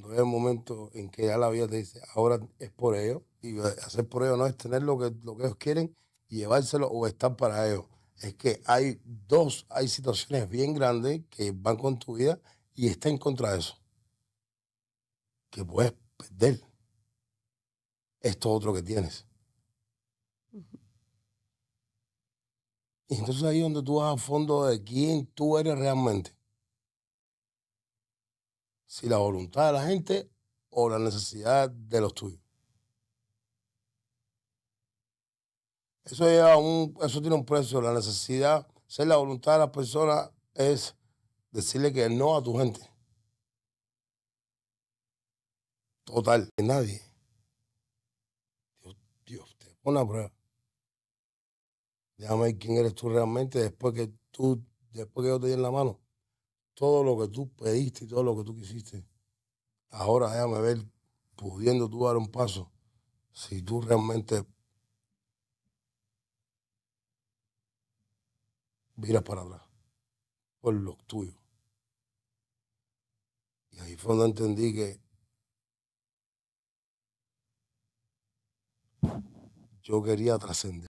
cuando es el momento en que ya la vida te dice, ahora es por ellos, y hacer por ellos no es tener lo que, lo que ellos quieren, y llevárselo o estar para ellos. Es que hay dos, hay situaciones bien grandes que van con tu vida y está en contra de eso. Que puedes perder esto otro que tienes. Y entonces ahí es donde tú vas a fondo de quién tú eres realmente si la voluntad de la gente o la necesidad de los tuyos. Eso, tiene un precio. La necesidad, ser la voluntad de la persona es decirle que no a tu gente. Total, que nadie. Dios, Dios te pone a prueba. Déjame ver quién eres tú realmente después que tú, después que yo te di en la mano todo lo que tú pediste y todo lo que tú quisiste. Ahora déjame ver, pudiendo tú dar un paso, si tú realmente miras para atrás por lo tuyo. Y ahí fue donde entendí que yo quería trascender.